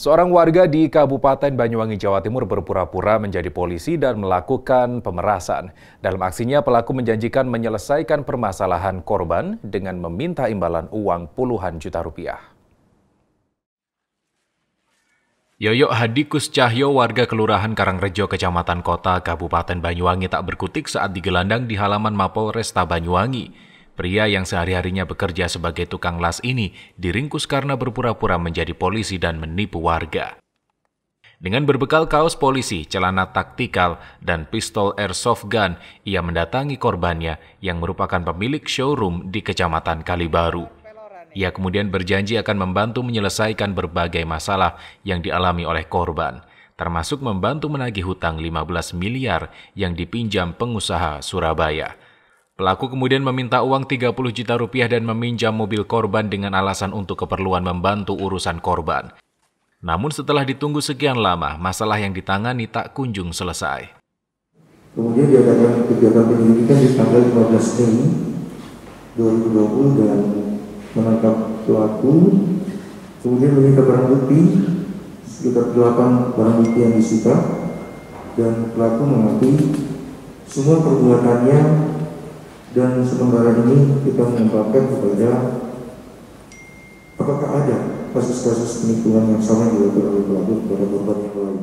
Seorang warga di Kabupaten Banyuwangi, Jawa Timur berpura-pura menjadi polisi dan melakukan pemerasan. Dalam aksinya, pelaku menjanjikan menyelesaikan permasalahan korban dengan meminta imbalan uang puluhan juta rupiah. Yoyok Hadikus Cahyo warga Kelurahan Karangrejo Kecamatan Kota Kabupaten Banyuwangi tak berkutik saat digelandang di halaman Mapolresta Banyuwangi. Pria yang sehari-harinya bekerja sebagai tukang las ini diringkus karena berpura-pura menjadi polisi dan menipu warga. Dengan berbekal kaos polisi, celana taktikal, dan pistol airsoft gun, ia mendatangi korbannya yang merupakan pemilik showroom di Kecamatan Kalibaru. Ia kemudian berjanji akan membantu menyelesaikan berbagai masalah yang dialami oleh korban, termasuk membantu menagih hutang 15 miliar yang dipinjam pengusaha Surabaya. Pelaku kemudian meminta uang 30 juta rupiah dan meminjam mobil korban dengan alasan untuk keperluan membantu urusan korban. Namun setelah ditunggu sekian lama, masalah yang ditangani tak kunjung selesai. Kemudian diadakan kegiatan penyelidikan di tanggal 15 Mei 2020 dan menangkap pelaku. Kemudian meminta barang bukti sekitar 8 barang bukti yang disita dan pelaku mengakui semua perbuatannya dan sementara ini kita mengungkapkan kepada apakah ada kasus-kasus penipuan yang sama dilakukan oleh pelaku kepada korban yang lain.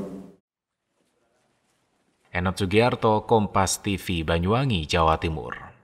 Enot Sugiarto, Kompas TV, Banyuwangi, Jawa Timur.